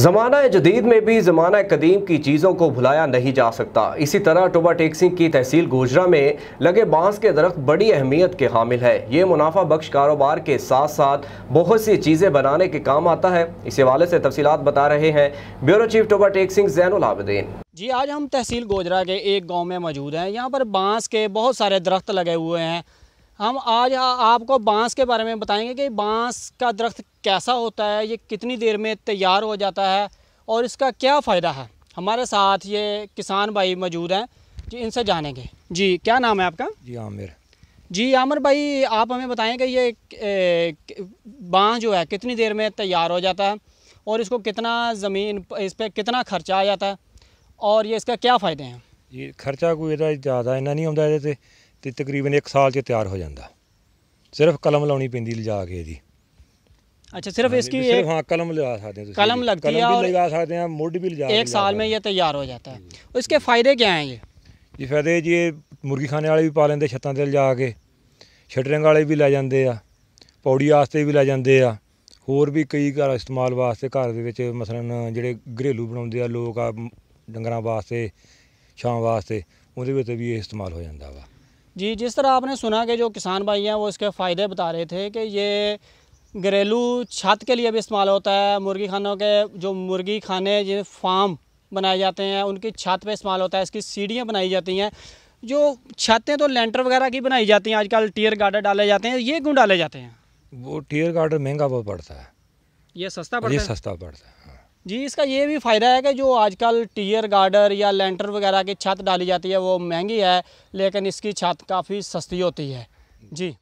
ज़माना जदीद में भी ज़माना कदीम की चीज़ों को भुलाया नहीं जा सकता इसी तरह टोबा टेक्सिंग की तहसील गोजरा में लगे बांस के दरख्त बड़ी अहमियत के हामिल है ये मुनाफा बख्श कारोबार के साथ साथ बहुत सी चीज़ें बनाने के काम आता है इस हवाले से तफसीत बता रहे हैं ब्यूरो चीफ टोबा टेक्सिंग जैन आबदीन जी आज हम तहसील गोजरा के एक गाँव में मौजूद हैं यहाँ पर बाँस के बहुत सारे दरख्त लगे हुए हैं हम आज आपको बाँस के बारे में बताएंगे कि बाँस का दरख्त कैसा होता है ये कितनी देर में तैयार हो जाता है और इसका क्या फ़ायदा है हमारे साथ ये किसान भाई मौजूद हैं जी इनसे जानेंगे जी क्या नाम है आपका जी आमिर जी आमिर भाई आप हमें बताएं कि ये बाँस जो है कितनी देर में तैयार हो जाता है और इसको कितना ज़मीन इस पर कितना खर्चा आ जाता है और ये इसका क्या फ़ायदे हैं जी ख़र्चा कोई ज़्यादा इन्ना नहीं आता तकरीबन एक साल से तैयार हो जाता सिर्फ कलम ਹੋ पी ਸਿਰਫ ਕਲਮ ਲਾਉਣੀ अच्छा सिर्फ हाँ इसकी सिर्फ हाँ कलम लगा सकते हैं कलम लगती कलम है और लगा सकते हैं मुड भी लगा एक साल में ये तैयार हो जाता है इसके फ़ायदे क्या हैं ये ये फायदे जी ਮੁਰਗੀ ਖਾਣੇ ਵਾਲੇ ਵੀ ਪਾ ਲੈਂਦੇ ਛੱਤਾਂ ਤੇ ਲਿਜਾ ਕੇ ਸ਼ਟਰਿੰਗ ਵਾਲੇ ਵੀ ਲੈ ਜਾਂਦੇ ਆ ਪੌੜੀ ਵਾਸਤੇ ਵੀ ਲੈ ਜਾਂਦੇ ਆ ਹੋਰ ਵੀ ਕਈ ਘਰ ਇਸਤੇਮਾਲ ਵਾਸਤੇ ਘਰ ਦੇ ਵਿੱਚ ਮਸਲਨ ਜਿਹੜੇ ਘਰੇਲੂ ਬਣਾਉਂਦੇ ਆ ਲੋਕ ਆ ਡੰਗਰਾਂ ਵਾਸਤੇ जी जिस तरह आपने सुना कि जो किसान भाई हैं वो इसके फ़ायदे बता रहे थे कि ये घरेलू छत के लिए भी इस्तेमाल होता है मुर्गी खानों के जो मुर्गी खाने जो फार्म बनाए जाते हैं उनकी छत पे इस्तेमाल होता है इसकी सीढ़ियाँ बनाई जाती हैं जो छतें तो लेंटर वगैरह की बनाई जाती हैं आजकल टीयर गार्डर डाले जाते हैं ये क्यों डाले जाते हैं वो टीयर गार्डर महंगा बहुत पड़ता है ये सस्ता पड़ता है सस्ता पड़ता है हाँ। जी इसका ये भी फ़ायदा है कि जो आजकल टीयर गार्डर या लेंटर वगैरह की छत डाली जाती है वो महंगी है लेकिन इसकी छत काफ़ी सस्ती होती है जी